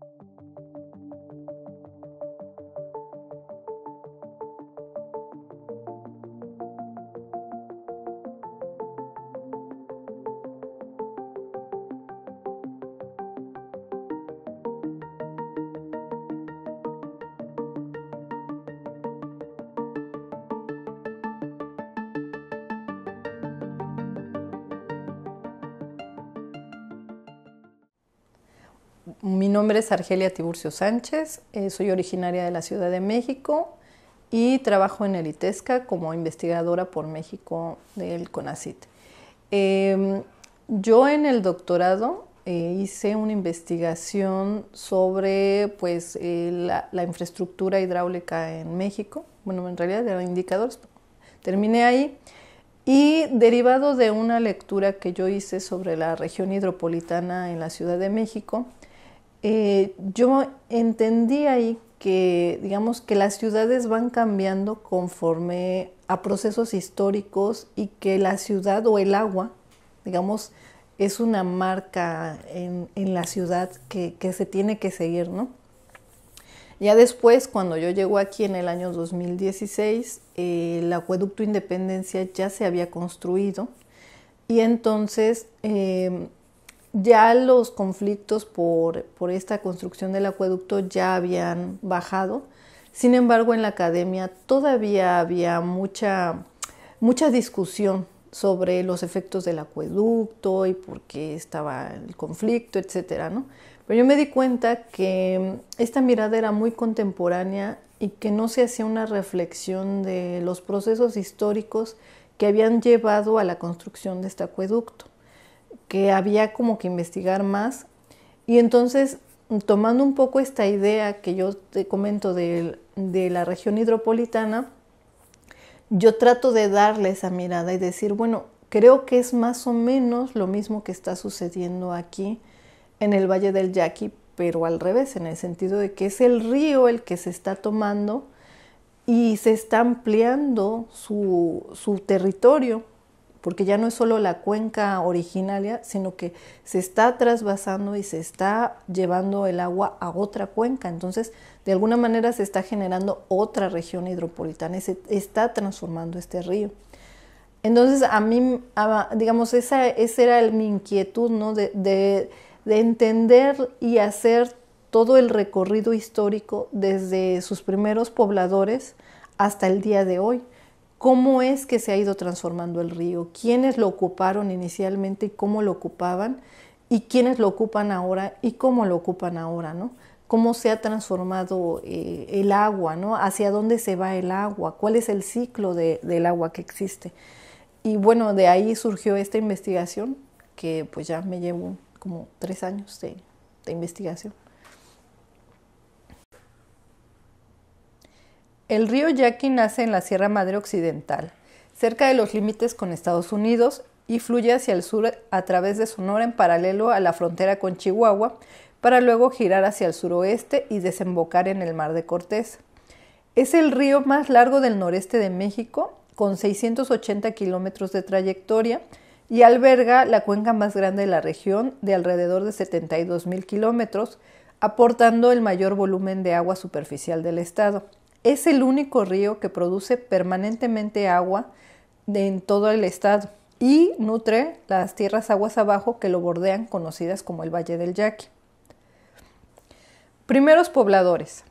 Thank you. Mi nombre es Argelia Tiburcio Sánchez, eh, soy originaria de la Ciudad de México y trabajo en el ITESCA como investigadora por México del CONACIT. Em, yo en el doctorado eh, hice una investigación sobre pues, eh, la, infraestructura hidráulica en México. Bueno, en realidad eran indicadores. Terminé ahí. Y derivado de una lectura que yo hice sobre la región hidropolitana en la Ciudad de México, eh, yo entendí ahí que, digamos, que las ciudades van cambiando conforme a procesos históricos y que la ciudad o el agua, digamos, es una marca en, la ciudad que, se tiene que seguir, ¿no? Ya después, cuando yo llego aquí en el año 2016, el acueducto Independencia ya se había construido y entonces eh, ya los conflictos por, esta construcción del acueducto ya habían bajado. Sin embargo, en la academia todavía había mucha, mucha discusión sobre los efectos del acueducto y por qué estaba el conflicto, etcétera, Pero yo me di cuenta que mm, esta mirada era muy contemporánea y que no se hacía una reflexión de los procesos históricos que habían llevado a la construcción de este acueducto que había como que investigar más. Y entonces, tomando un poco esta idea que yo te comento de, la región hidropolitana, yo trato de darle esa mirada y decir, bueno, creo que es más o menos lo mismo que está sucediendo aquí en el Valle del Yaqui, pero al revés, en el sentido de que es el río el que se está tomando y se está ampliando su territorio porque ya no es solo la cuenca originaria, sino que se está trasvasando y se está llevando el agua a otra cuenca. Entonces, de alguna manera se está generando otra región hidropolitana se está transformando este río. Entonces, a mí, digamos, esa, era mi inquietud, ¿no? de entender y hacer todo el recorrido histórico desde sus primeros pobladores hasta el día de hoy cómo es que se ha ido transformando el río, quiénes lo ocuparon inicialmente y cómo lo ocupaban, y quiénes lo ocupan ahora y cómo lo ocupan ahora, ¿no? Cómo se ha transformado eh, el agua, Hacia dónde se va el agua, cuál es el ciclo del agua que existe. Y bueno, de ahí surgió esta investigación que pues ya me llevo como tres años de investigación. El río Yaqui nace en la Sierra Madre Occidental, cerca de los límites con Estados Unidos, y fluye hacia el sur a través de Sonora en paralelo a la frontera con Chihuahua, para luego girar hacia el suroeste y desembocar en el Mar de Cortés. Es el río más largo del noreste de México, con 680 kilómetros de trayectoria, y alberga la cuenca más grande de la región, de alrededor de 72 mil kilómetros, aportando el mayor volumen de agua superficial del estado es el único río que produce permanentemente agua en todo el estado y nutre las tierras aguas abajo que lo bordean, conocidas como el Valle del Yaqui. Primeros pobladores.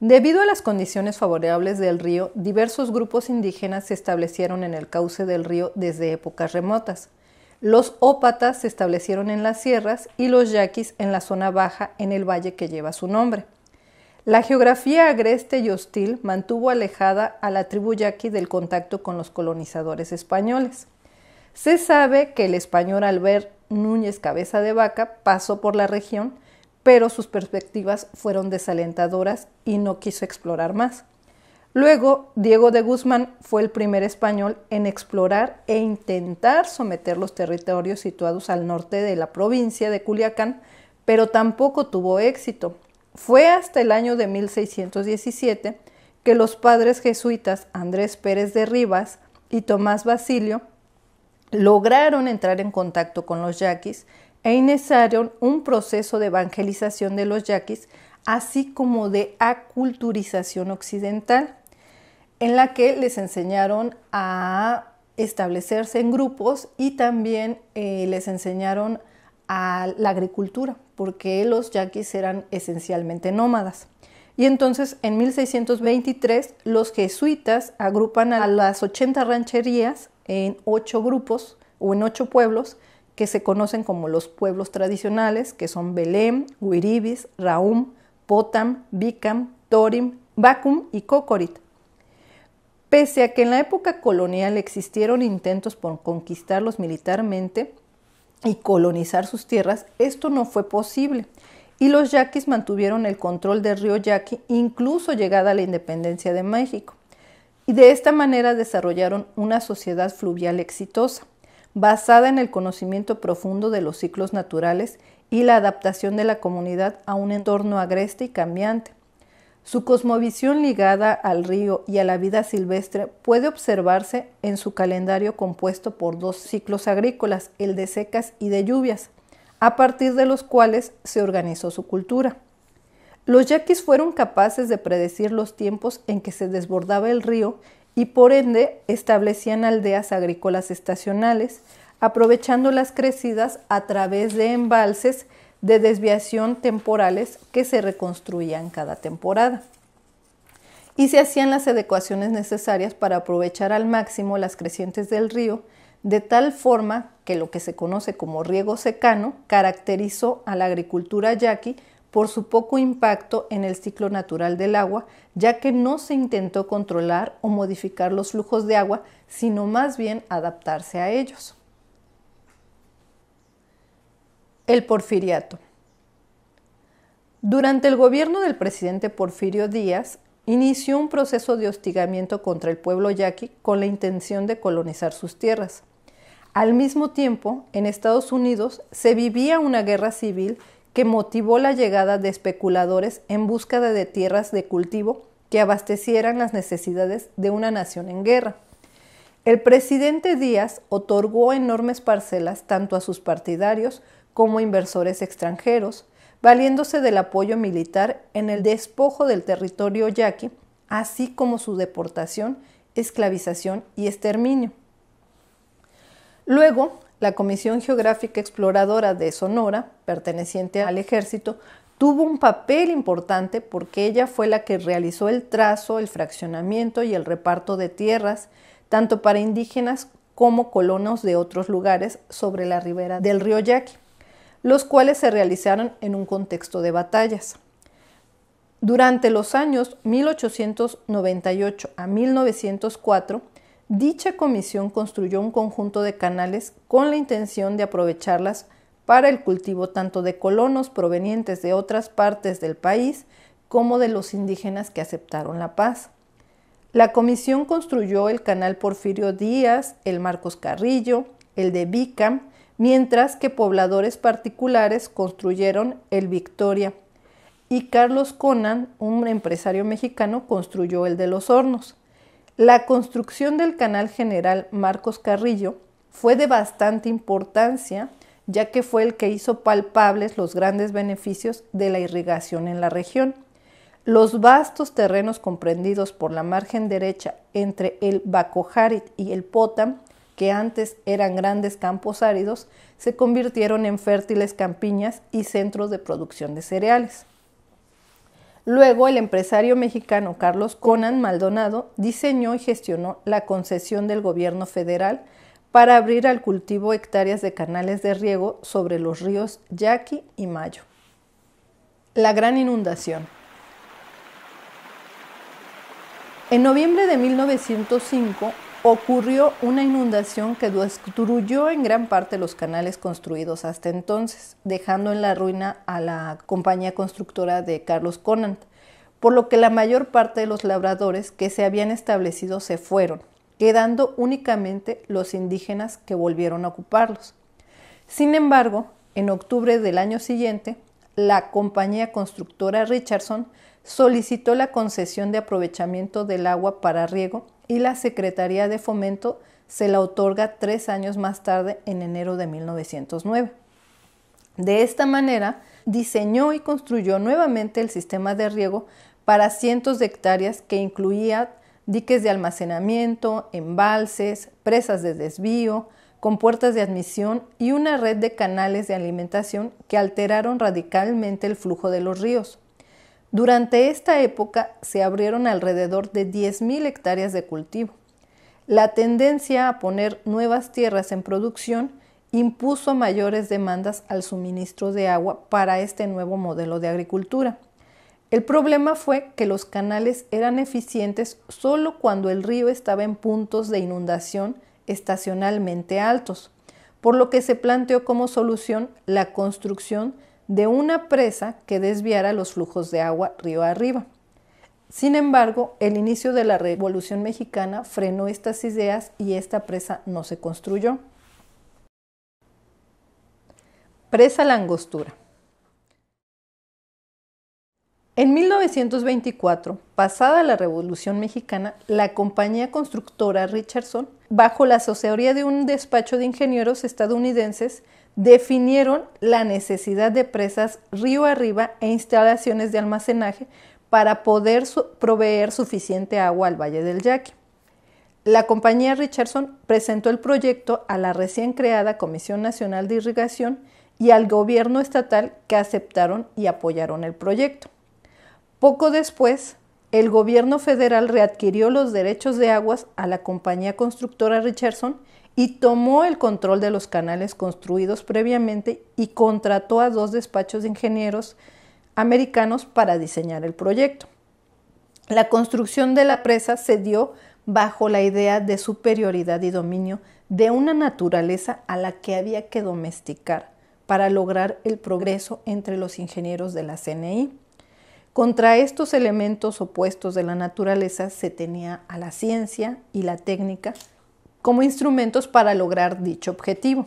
Debido a las condiciones favorables del río, diversos grupos indígenas se establecieron en el cauce del río desde épocas remotas. Los ópatas se establecieron en las sierras y los yaquis en la zona baja en el valle que lleva su nombre. La geografía agreste y hostil mantuvo alejada a la tribu yaqui del contacto con los colonizadores españoles. Se sabe que el español Albert Núñez Cabeza de Vaca pasó por la región, pero sus perspectivas fueron desalentadoras y no quiso explorar más. Luego, Diego de Guzmán fue el primer español en explorar e intentar someter los territorios situados al norte de la provincia de Culiacán, pero tampoco tuvo éxito. Fue hasta el año de 1617 que los padres jesuitas Andrés Pérez de Rivas y Tomás Basilio lograron entrar en contacto con los yaquis e iniciaron un proceso de evangelización de los yaquis, así como de aculturización occidental, en la que les enseñaron a establecerse en grupos y también eh, les enseñaron a la agricultura, porque los yaquis eran esencialmente nómadas. Y entonces en 1623 los jesuitas agrupan a las 80 rancherías en ocho grupos o en ocho pueblos que se conocen como los pueblos tradicionales, que son Belém, Guiribis, Raum, Potam, Bicam, Torim, Bacum y Cocorit. Pese a que en la época colonial existieron intentos por conquistarlos militarmente, y colonizar sus tierras, esto no fue posible. Y los yaquis mantuvieron el control del río Yaqui incluso llegada a la independencia de México. Y de esta manera desarrollaron una sociedad fluvial exitosa, basada en el conocimiento profundo de los ciclos naturales y la adaptación de la comunidad a un entorno agreste y cambiante su cosmovisión ligada al río y a la vida silvestre puede observarse en su calendario compuesto por dos ciclos agrícolas, el de secas y de lluvias, a partir de los cuales se organizó su cultura. Los yaquis fueron capaces de predecir los tiempos en que se desbordaba el río y por ende establecían aldeas agrícolas estacionales, aprovechando las crecidas a través de embalses de desviación temporales que se reconstruían cada temporada. Y se hacían las adecuaciones necesarias para aprovechar al máximo las crecientes del río, de tal forma que lo que se conoce como riego secano caracterizó a la agricultura yaqui por su poco impacto en el ciclo natural del agua, ya que no se intentó controlar o modificar los flujos de agua, sino más bien adaptarse a ellos. El porfiriato. Durante el gobierno del presidente Porfirio Díaz, inició un proceso de hostigamiento contra el pueblo yaqui con la intención de colonizar sus tierras. Al mismo tiempo, en Estados Unidos se vivía una guerra civil que motivó la llegada de especuladores en busca de tierras de cultivo que abastecieran las necesidades de una nación en guerra. El presidente Díaz otorgó enormes parcelas tanto a sus partidarios como inversores extranjeros, valiéndose del apoyo militar en el despojo del territorio yaqui, así como su deportación, esclavización y exterminio. Luego, la Comisión Geográfica Exploradora de Sonora, perteneciente al ejército, tuvo un papel importante porque ella fue la que realizó el trazo, el fraccionamiento y el reparto de tierras, tanto para indígenas como colonos de otros lugares sobre la ribera del río Yaqui los cuales se realizaron en un contexto de batallas. Durante los años 1898 a 1904, dicha comisión construyó un conjunto de canales con la intención de aprovecharlas para el cultivo tanto de colonos provenientes de otras partes del país como de los indígenas que aceptaron la paz. La comisión construyó el canal Porfirio Díaz, el Marcos Carrillo, el de Vica, mientras que pobladores particulares construyeron el Victoria y Carlos Conan, un empresario mexicano, construyó el de los hornos. La construcción del canal general Marcos Carrillo fue de bastante importancia, ya que fue el que hizo palpables los grandes beneficios de la irrigación en la región. Los vastos terrenos comprendidos por la margen derecha entre el Bacojarit y el Potam que antes eran grandes campos áridos, se convirtieron en fértiles campiñas y centros de producción de cereales. Luego, el empresario mexicano Carlos Conan Maldonado diseñó y gestionó la concesión del gobierno federal para abrir al cultivo hectáreas de canales de riego sobre los ríos Yaqui y Mayo. La gran inundación. En noviembre de 1905, ocurrió una inundación que destruyó en gran parte los canales construidos hasta entonces, dejando en la ruina a la compañía constructora de Carlos Conant, por lo que la mayor parte de los labradores que se habían establecido se fueron, quedando únicamente los indígenas que volvieron a ocuparlos. Sin embargo, en octubre del año siguiente, la compañía constructora Richardson solicitó la concesión de aprovechamiento del agua para riego y la Secretaría de Fomento se la otorga tres años más tarde, en enero de 1909. De esta manera, diseñó y construyó nuevamente el sistema de riego para cientos de hectáreas que incluía diques de almacenamiento, embalses, presas de desvío, puertas de admisión y una red de canales de alimentación que alteraron radicalmente el flujo de los ríos. Durante esta época se abrieron alrededor de 10.000 hectáreas de cultivo. La tendencia a poner nuevas tierras en producción impuso mayores demandas al suministro de agua para este nuevo modelo de agricultura. El problema fue que los canales eran eficientes solo cuando el río estaba en puntos de inundación estacionalmente altos, por lo que se planteó como solución la construcción de de una presa que desviara los flujos de agua río arriba. Sin embargo, el inicio de la Revolución Mexicana frenó estas ideas y esta presa no se construyó. Presa Langostura En 1924, pasada la Revolución Mexicana, la compañía constructora Richardson, bajo la asesoría de un despacho de ingenieros estadounidenses, definieron la necesidad de presas río arriba e instalaciones de almacenaje para poder proveer suficiente agua al Valle del Yaqui. La compañía Richardson presentó el proyecto a la recién creada Comisión Nacional de Irrigación y al gobierno estatal que aceptaron y apoyaron el proyecto. Poco después, el gobierno federal readquirió los derechos de aguas a la compañía constructora Richardson y tomó el control de los canales construidos previamente y contrató a dos despachos de ingenieros americanos para diseñar el proyecto. La construcción de la presa se dio bajo la idea de superioridad y dominio de una naturaleza a la que había que domesticar para lograr el progreso entre los ingenieros de la CNI. Contra estos elementos opuestos de la naturaleza se tenía a la ciencia y la técnica, como instrumentos para lograr dicho objetivo.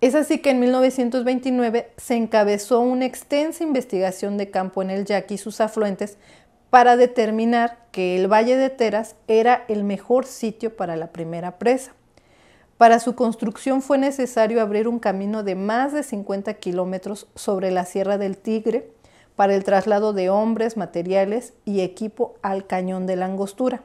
Es así que en 1929 se encabezó una extensa investigación de campo en el Yaqui y sus afluentes para determinar que el Valle de Teras era el mejor sitio para la primera presa. Para su construcción fue necesario abrir un camino de más de 50 kilómetros sobre la Sierra del Tigre para el traslado de hombres, materiales y equipo al cañón de la Angostura.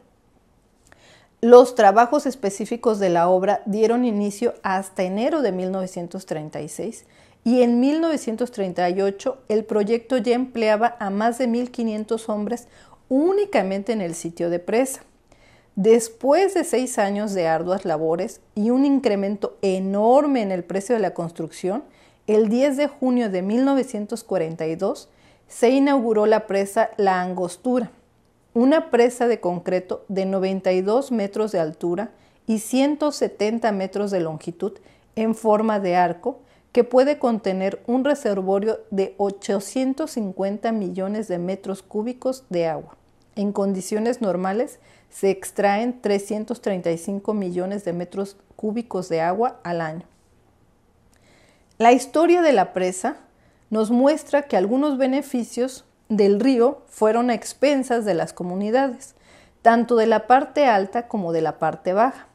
Los trabajos específicos de la obra dieron inicio hasta enero de 1936 y en 1938 el proyecto ya empleaba a más de 1.500 hombres únicamente en el sitio de presa. Después de seis años de arduas labores y un incremento enorme en el precio de la construcción, el 10 de junio de 1942 se inauguró la presa La Angostura una presa de concreto de 92 metros de altura y 170 metros de longitud en forma de arco que puede contener un reservorio de 850 millones de metros cúbicos de agua. En condiciones normales se extraen 335 millones de metros cúbicos de agua al año. La historia de la presa nos muestra que algunos beneficios del río fueron a expensas de las comunidades, tanto de la parte alta como de la parte baja.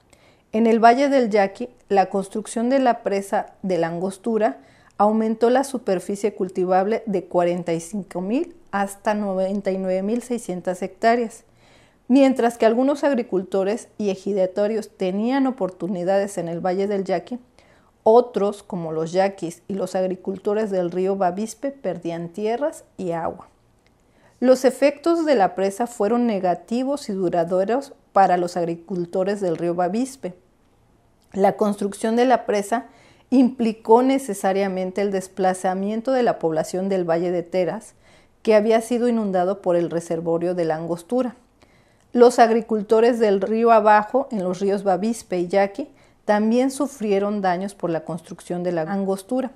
En el Valle del Yaqui, la construcción de la presa de la Angostura aumentó la superficie cultivable de 45.000 hasta 99.600 hectáreas. Mientras que algunos agricultores y ejidatarios tenían oportunidades en el Valle del Yaqui, otros, como los yaquis y los agricultores del río Bavispe, perdían tierras y agua. Los efectos de la presa fueron negativos y duraderos para los agricultores del río Bavispe. La construcción de la presa implicó necesariamente el desplazamiento de la población del Valle de Teras, que había sido inundado por el reservorio de la Angostura. Los agricultores del río abajo, en los ríos Bavispe y Yaqui, también sufrieron daños por la construcción de la Angostura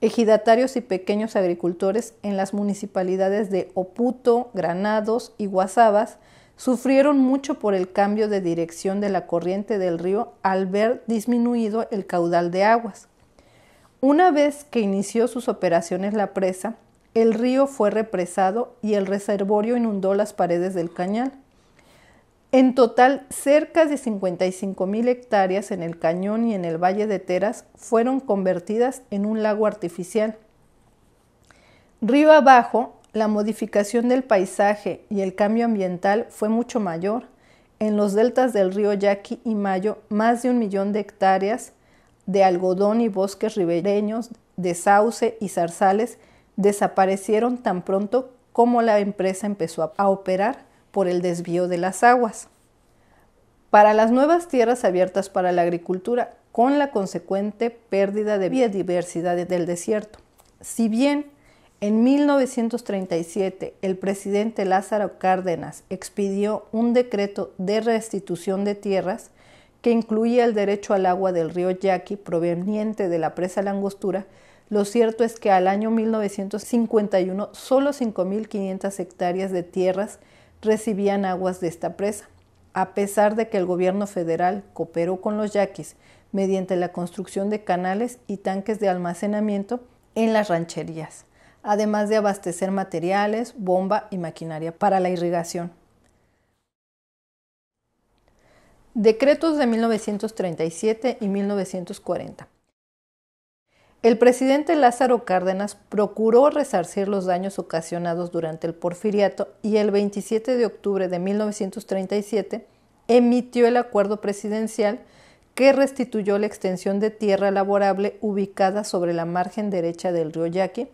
ejidatarios y pequeños agricultores en las municipalidades de Oputo, Granados y Guasabas sufrieron mucho por el cambio de dirección de la corriente del río al ver disminuido el caudal de aguas. Una vez que inició sus operaciones la presa, el río fue represado y el reservorio inundó las paredes del cañal. En total, cerca de 55 mil hectáreas en el cañón y en el valle de Teras fueron convertidas en un lago artificial. Río abajo, la modificación del paisaje y el cambio ambiental fue mucho mayor. En los deltas del río Yaqui y Mayo, más de un millón de hectáreas de algodón y bosques ribereños de sauce y zarzales desaparecieron tan pronto como la empresa empezó a operar por el desvío de las aguas. Para las nuevas tierras abiertas para la agricultura, con la consecuente pérdida de biodiversidad del desierto. Si bien en 1937 el presidente Lázaro Cárdenas expidió un decreto de restitución de tierras que incluía el derecho al agua del río Yaqui proveniente de la presa Langostura, lo cierto es que al año 1951 solo 5.500 hectáreas de tierras recibían aguas de esta presa. A pesar de que el gobierno federal cooperó con los yaquis mediante la construcción de canales y tanques de almacenamiento en las rancherías, además de abastecer materiales, bomba y maquinaria para la irrigación. Decretos de 1937 y 1940. El presidente Lázaro Cárdenas procuró resarcir los daños ocasionados durante el porfiriato y el 27 de octubre de 1937 emitió el acuerdo presidencial que restituyó la extensión de tierra laborable ubicada sobre la margen derecha del río Yaqui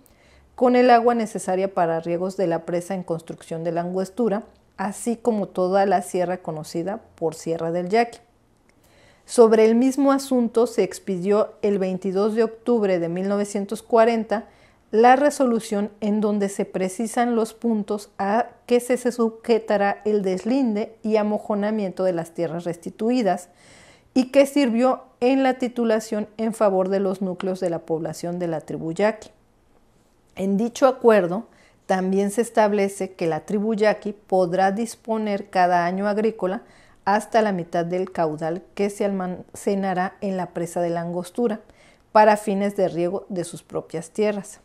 con el agua necesaria para riegos de la presa en construcción de la angostura, así como toda la sierra conocida por Sierra del Yaqui. Sobre el mismo asunto se expidió el 22 de octubre de 1940 la resolución en donde se precisan los puntos a que se sujetará el deslinde y amojonamiento de las tierras restituidas y que sirvió en la titulación en favor de los núcleos de la población de la tribu yaqui. En dicho acuerdo, también se establece que la tribu yaqui podrá disponer cada año agrícola hasta la mitad del caudal que se almacenará en la presa de la angostura para fines de riego de sus propias tierras.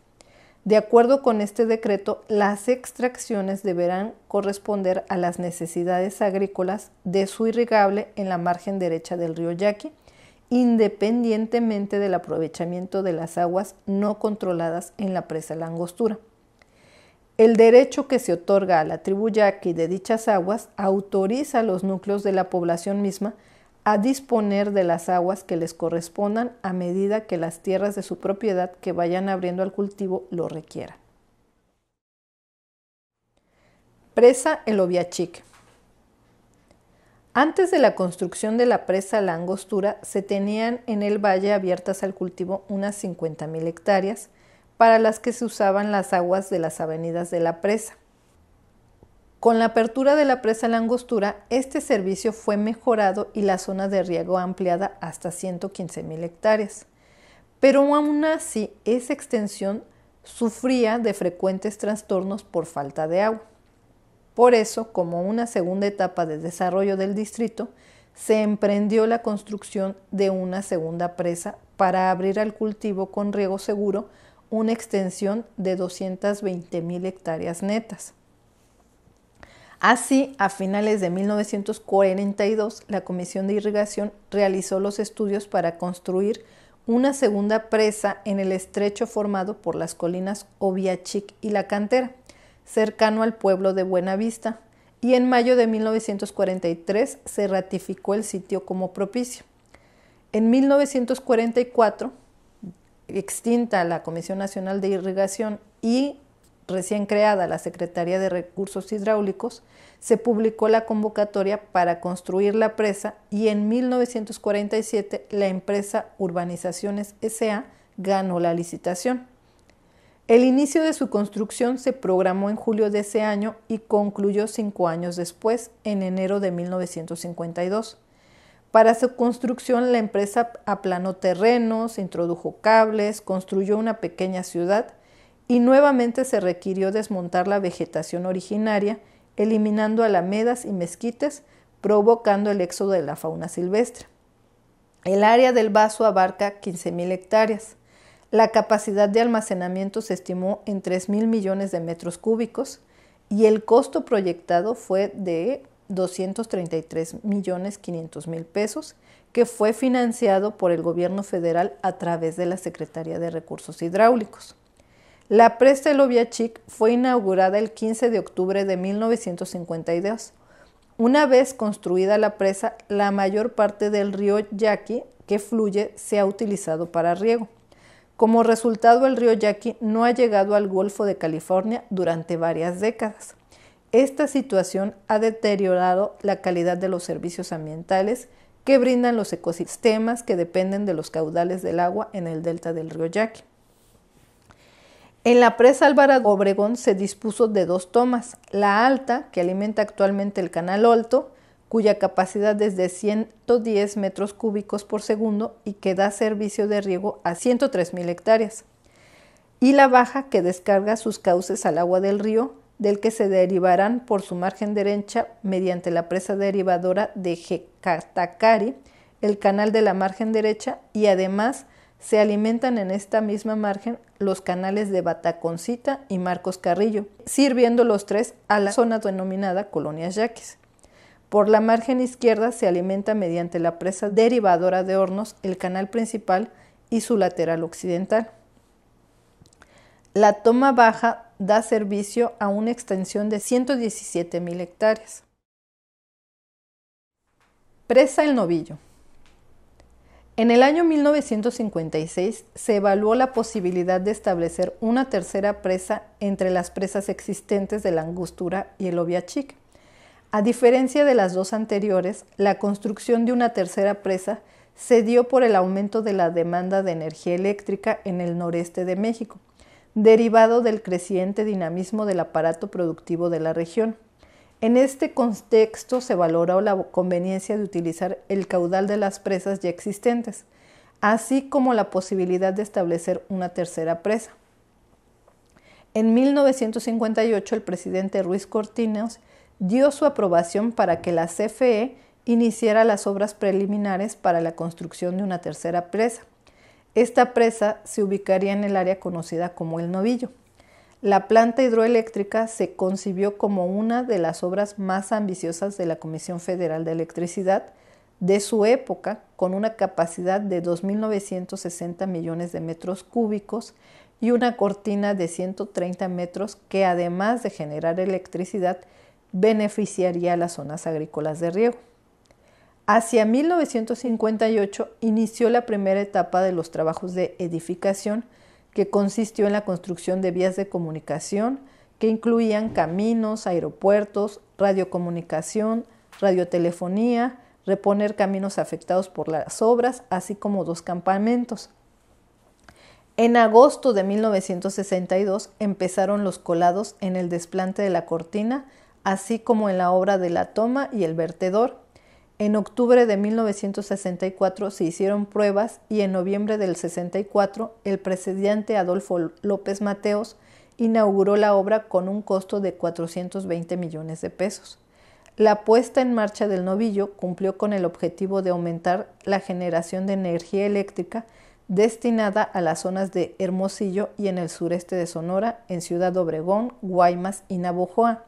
De acuerdo con este decreto, las extracciones deberán corresponder a las necesidades agrícolas de su irrigable en la margen derecha del río Yaqui, independientemente del aprovechamiento de las aguas no controladas en la presa La Angostura. El derecho que se otorga a la tribu yaqui de dichas aguas autoriza a los núcleos de la población misma a disponer de las aguas que les correspondan a medida que las tierras de su propiedad que vayan abriendo al cultivo lo requieran. Presa El Oviachic. Antes de la construcción de la presa La Angostura, se tenían en el valle abiertas al cultivo unas 50.000 hectáreas, para las que se usaban las aguas de las avenidas de la presa. Con la apertura de la presa Langostura, este servicio fue mejorado y la zona de riego ampliada hasta 115 mil hectáreas. Pero aún así, esa extensión sufría de frecuentes trastornos por falta de agua. Por eso, como una segunda etapa de desarrollo del distrito, se emprendió la construcción de una segunda presa para abrir al cultivo con riego seguro una extensión de 220 mil hectáreas netas. Así, a finales de 1942, la Comisión de Irrigación realizó los estudios para construir una segunda presa en el estrecho formado por las colinas Oviachic y La Cantera, cercano al pueblo de Buenavista, y en mayo de 1943 se ratificó el sitio como propicio. En 1944, extinta la Comisión Nacional de Irrigación y recién creada la Secretaría de Recursos Hidráulicos, se publicó la convocatoria para construir la presa y en 1947 la empresa Urbanizaciones SA ganó la licitación. El inicio de su construcción se programó en julio de ese año y concluyó cinco años después, en enero de 1952. Para su construcción la empresa aplanó terrenos, introdujo cables, construyó una pequeña ciudad y nuevamente se requirió desmontar la vegetación originaria, eliminando alamedas y mezquites, provocando el éxodo de la fauna silvestre. El área del vaso abarca 15.000 hectáreas. La capacidad de almacenamiento se estimó en 3.000 millones de metros cúbicos y el costo proyectado fue de 233 millones 500 mil pesos que fue financiado por el gobierno federal a través de la Secretaría de Recursos Hidráulicos. La presa El Chic fue inaugurada el 15 de octubre de 1952. Una vez construida la presa, la mayor parte del río Yaqui que fluye se ha utilizado para riego. Como resultado, el río Yaqui no ha llegado al Golfo de California durante varias décadas. Esta situación ha deteriorado la calidad de los servicios ambientales que brindan los ecosistemas que dependen de los caudales del agua en el delta del río Yaqui. En la presa Álvaro Obregón se dispuso de dos tomas, la alta, que alimenta actualmente el canal Alto, cuya capacidad es de 110 metros cúbicos por segundo y que da servicio de riego a mil hectáreas, y la baja, que descarga sus cauces al agua del río, del que se derivarán por su margen derecha mediante la presa derivadora de Jecatacari el canal de la margen derecha y además se alimentan en esta misma margen los canales de Bataconcita y Marcos Carrillo, sirviendo los tres a la zona denominada Colonias Yaquis. Por la margen izquierda se alimenta mediante la presa derivadora de Hornos el canal principal y su lateral occidental. La toma baja da servicio a una extensión de 117.000 hectáreas. Presa El Novillo. En el año 1956 se evaluó la posibilidad de establecer una tercera presa entre las presas existentes de la Angostura y el Oviachic. A diferencia de las dos anteriores, la construcción de una tercera presa se dio por el aumento de la demanda de energía eléctrica en el noreste de México, derivado del creciente dinamismo del aparato productivo de la región. En este contexto se valoró la conveniencia de utilizar el caudal de las presas ya existentes, así como la posibilidad de establecer una tercera presa. En 1958 el presidente Ruiz Cortines dio su aprobación para que la CFE iniciara las obras preliminares para la construcción de una tercera presa. Esta presa se ubicaría en el área conocida como el Novillo. La planta hidroeléctrica se concibió como una de las obras más ambiciosas de la Comisión Federal de Electricidad de su época, con una capacidad de 2.960 millones de metros cúbicos y una cortina de 130 metros que además de generar electricidad beneficiaría a las zonas agrícolas de riego. Hacia 1958 inició la primera etapa de los trabajos de edificación, que consistió en la construcción de vías de comunicación que incluían caminos, aeropuertos, radiocomunicación, radiotelefonía, reponer caminos afectados por las obras, así como dos campamentos. En agosto de 1962 empezaron los colados en el desplante de la cortina, así como en la obra de la toma y el vertedor, en octubre de 1964 se hicieron pruebas y en noviembre del 64 el presidente Adolfo López Mateos inauguró la obra con un costo de 420 millones de pesos. La puesta en marcha del novillo cumplió con el objetivo de aumentar la generación de energía eléctrica destinada a las zonas de Hermosillo y en el sureste de Sonora, en Ciudad Obregón, Guaymas y Navojoa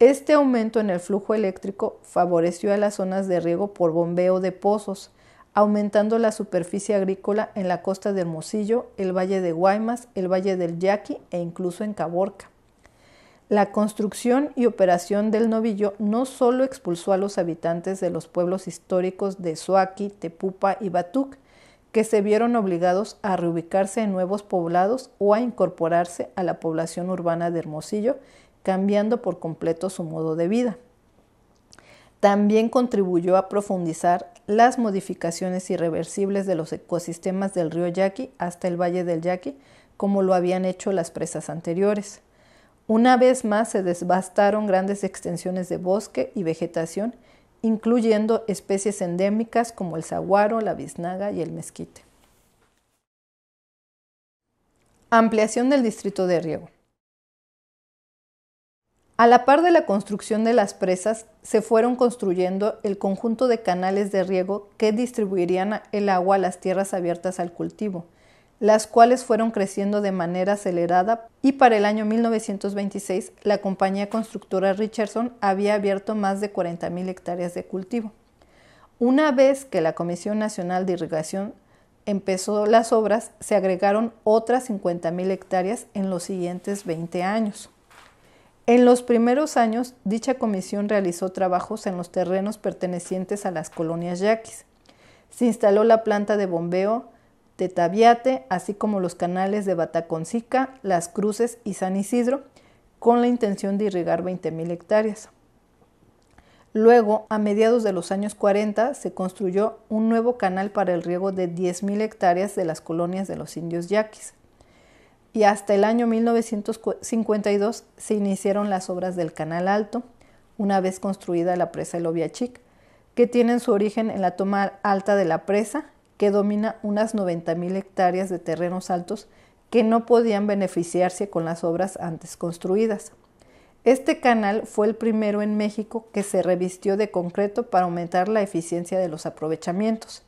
este aumento en el flujo eléctrico favoreció a las zonas de riego por bombeo de pozos, aumentando la superficie agrícola en la costa de Hermosillo, el Valle de Guaymas, el Valle del Yaqui e incluso en Caborca. La construcción y operación del novillo no solo expulsó a los habitantes de los pueblos históricos de Suaqui, Tepupa y Batuc, que se vieron obligados a reubicarse en nuevos poblados o a incorporarse a la población urbana de Hermosillo, cambiando por completo su modo de vida. También contribuyó a profundizar las modificaciones irreversibles de los ecosistemas del río Yaqui hasta el valle del Yaqui, como lo habían hecho las presas anteriores. Una vez más se desbastaron grandes extensiones de bosque y vegetación, incluyendo especies endémicas como el saguaro, la biznaga y el mezquite. Ampliación del distrito de riego. A la par de la construcción de las presas, se fueron construyendo el conjunto de canales de riego que distribuirían el agua a las tierras abiertas al cultivo, las cuales fueron creciendo de manera acelerada y para el año 1926 la compañía constructora Richardson había abierto más de 40.000 hectáreas de cultivo. Una vez que la Comisión Nacional de Irrigación empezó las obras, se agregaron otras 50.000 hectáreas en los siguientes 20 años. En los primeros años, dicha comisión realizó trabajos en los terrenos pertenecientes a las colonias yaquis. Se instaló la planta de bombeo de Tabiate, así como los canales de Bataconcica, Las Cruces y San Isidro, con la intención de irrigar 20.000 hectáreas. Luego, a mediados de los años 40, se construyó un nuevo canal para el riego de 10.000 hectáreas de las colonias de los indios yaquis y hasta el año 1952 se iniciaron las obras del Canal Alto, una vez construida la presa El Oviachic, que tienen su origen en la toma alta de la presa, que domina unas 90.000 hectáreas de terrenos altos que no podían beneficiarse con las obras antes construidas. Este canal fue el primero en México que se revistió de concreto para aumentar la eficiencia de los aprovechamientos.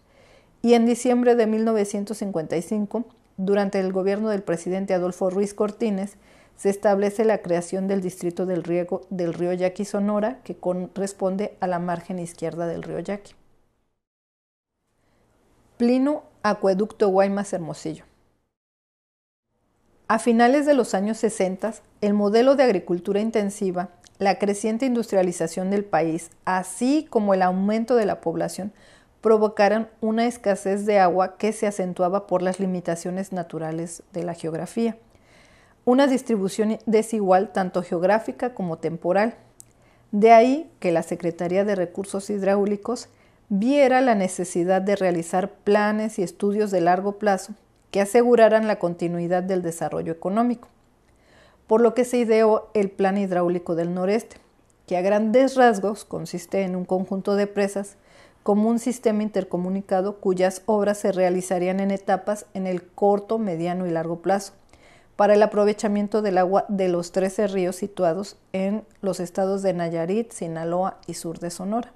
Y en diciembre de 1955 durante el gobierno del presidente Adolfo Ruiz Cortines, se establece la creación del distrito del, riego, del río Yaqui Sonora, que corresponde a la margen izquierda del río Yaqui. Plino Acueducto Guaymas Hermosillo. A finales de los años 60, el modelo de agricultura intensiva, la creciente industrialización del país, así como el aumento de la población, provocaron una escasez de agua que se acentuaba por las limitaciones naturales de la geografía, una distribución desigual tanto geográfica como temporal. De ahí que la Secretaría de Recursos Hidráulicos viera la necesidad de realizar planes y estudios de largo plazo que aseguraran la continuidad del desarrollo económico, por lo que se ideó el Plan Hidráulico del Noreste, que a grandes rasgos consiste en un conjunto de presas como un sistema intercomunicado cuyas obras se realizarían en etapas en el corto, mediano y largo plazo para el aprovechamiento del agua de los 13 ríos situados en los estados de Nayarit, Sinaloa y sur de Sonora.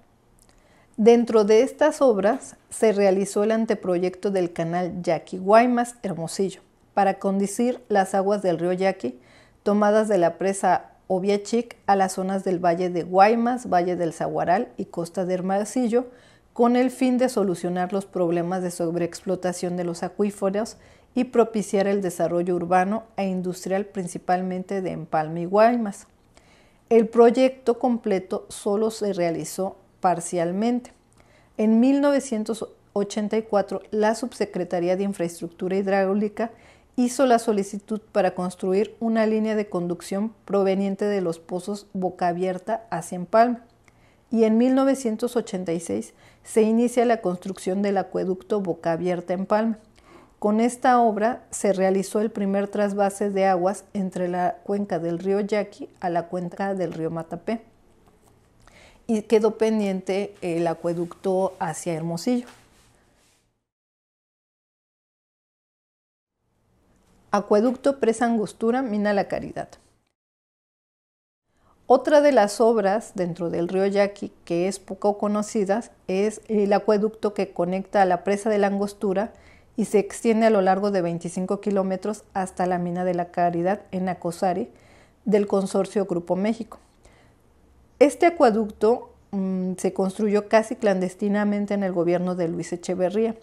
Dentro de estas obras se realizó el anteproyecto del canal Yaqui Guaymas Hermosillo para conducir las aguas del río Yaqui tomadas de la presa Oviachic a las zonas del Valle de Guaymas, Valle del Zaguaral y Costa de Hermosillo con el fin de solucionar los problemas de sobreexplotación de los acuíferos y propiciar el desarrollo urbano e industrial principalmente de Empalma y Guaymas. El proyecto completo solo se realizó parcialmente. En 1984, la Subsecretaría de Infraestructura Hidráulica hizo la solicitud para construir una línea de conducción proveniente de los pozos Boca Abierta hacia Empalma. Y en 1986 se inicia la construcción del acueducto Boca Abierta en Palma. Con esta obra se realizó el primer trasvase de aguas entre la cuenca del río Yaqui a la cuenca del río Matapé y quedó pendiente el acueducto hacia Hermosillo. Acueducto Presa Angostura, Mina La Caridad. Otra de las obras dentro del río Yaqui que es poco conocida es el acueducto que conecta a la presa de la Angostura y se extiende a lo largo de 25 kilómetros hasta la mina de la Caridad en Nacosari del consorcio Grupo México. Este acueducto mm, se construyó casi clandestinamente en el gobierno de Luis Echeverría,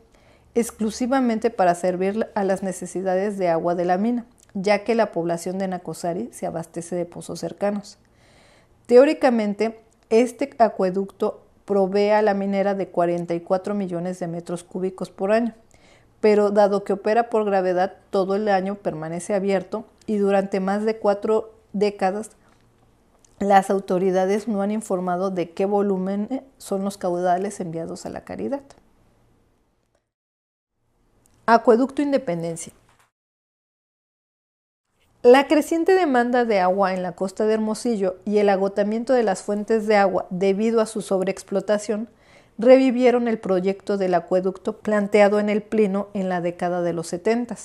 exclusivamente para servir a las necesidades de agua de la mina, ya que la población de Nacosari se abastece de pozos cercanos. Teóricamente, este acueducto provee a la minera de 44 millones de metros cúbicos por año, pero dado que opera por gravedad todo el año permanece abierto y durante más de cuatro décadas las autoridades no han informado de qué volumen son los caudales enviados a la caridad. Acueducto Independencia. La creciente demanda de agua en la costa de Hermosillo y el agotamiento de las fuentes de agua debido a su sobreexplotación revivieron el proyecto del acueducto planteado en el Pleno en la década de los 70.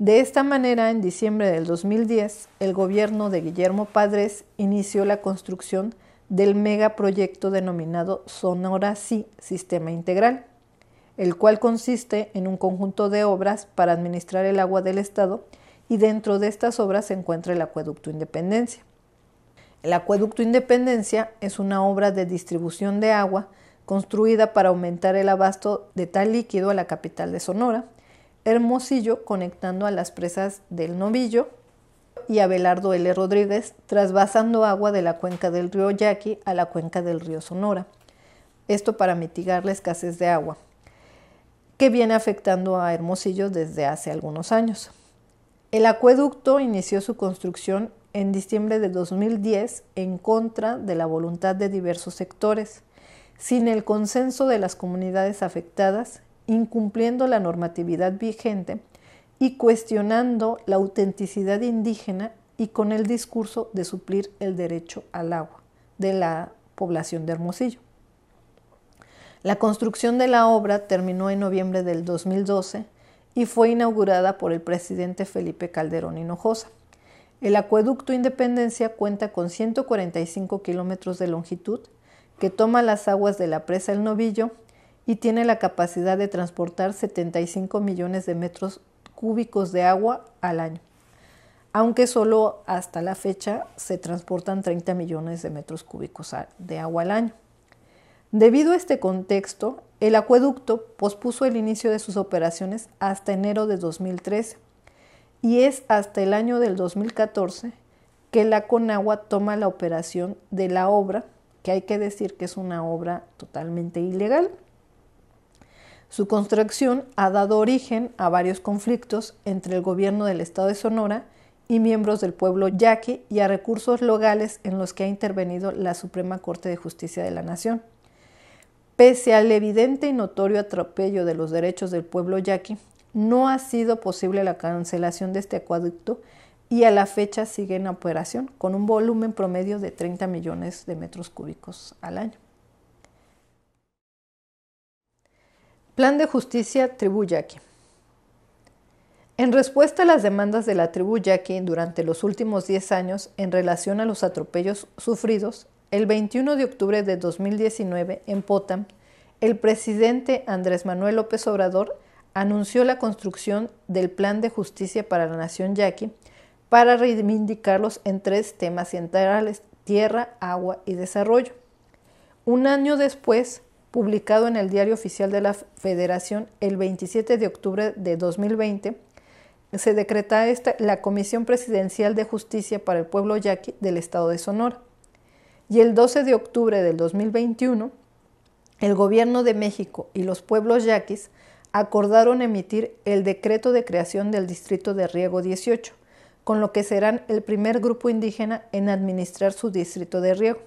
De esta manera, en diciembre del 2010, el gobierno de Guillermo Padres inició la construcción del megaproyecto denominado Sonora Sí Sistema Integral, el cual consiste en un conjunto de obras para administrar el agua del Estado y dentro de estas obras se encuentra el Acueducto Independencia. El Acueducto Independencia es una obra de distribución de agua construida para aumentar el abasto de tal líquido a la capital de Sonora, Hermosillo conectando a las presas del Novillo y Abelardo L. Rodríguez, trasvasando agua de la cuenca del río Yaqui a la cuenca del río Sonora. Esto para mitigar la escasez de agua, que viene afectando a Hermosillo desde hace algunos años. El acueducto inició su construcción en diciembre de 2010 en contra de la voluntad de diversos sectores, sin el consenso de las comunidades afectadas, incumpliendo la normatividad vigente y cuestionando la autenticidad indígena y con el discurso de suplir el derecho al agua de la población de Hermosillo. La construcción de la obra terminó en noviembre del 2012 y fue inaugurada por el presidente Felipe Calderón Hinojosa. El acueducto Independencia cuenta con 145 kilómetros de longitud, que toma las aguas de la presa El Novillo y tiene la capacidad de transportar 75 millones de metros cúbicos de agua al año, aunque solo hasta la fecha se transportan 30 millones de metros cúbicos de agua al año. Debido a este contexto, el acueducto pospuso el inicio de sus operaciones hasta enero de 2013 y es hasta el año del 2014 que la Conagua toma la operación de la obra, que hay que decir que es una obra totalmente ilegal. Su construcción ha dado origen a varios conflictos entre el gobierno del estado de Sonora y miembros del pueblo yaqui y a recursos legales en los que ha intervenido la Suprema Corte de Justicia de la Nación. Pese al evidente y notorio atropello de los derechos del pueblo yaqui, no ha sido posible la cancelación de este acueducto y a la fecha sigue en operación con un volumen promedio de 30 millones de metros cúbicos al año. Plan de justicia Tribu Yaqui. En respuesta a las demandas de la tribu yaqui durante los últimos 10 años en relación a los atropellos sufridos, el 21 de octubre de 2019, en Potam, el presidente Andrés Manuel López Obrador anunció la construcción del Plan de Justicia para la Nación Yaqui para reivindicarlos en tres temas centrales, tierra, agua y desarrollo. Un año después, publicado en el Diario Oficial de la Federación el 27 de octubre de 2020, se decreta la Comisión Presidencial de Justicia para el Pueblo Yaqui del Estado de Sonora y el 12 de octubre del 2021, el gobierno de México y los pueblos yaquis acordaron emitir el decreto de creación del Distrito de Riego 18, con lo que serán el primer grupo indígena en administrar su distrito de riego.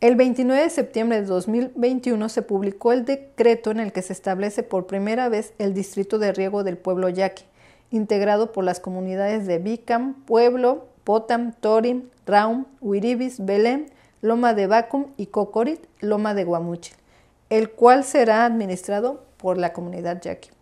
El 29 de septiembre de 2021 se publicó el decreto en el que se establece por primera vez el distrito de riego del pueblo yaqui, integrado por las comunidades de Bicam, Pueblo, Potam, torin Raum, Huiribis, Belén Loma de Bacum y Cocorit, Loma de Guamuchil, el cual será administrado por la comunidad yaqui.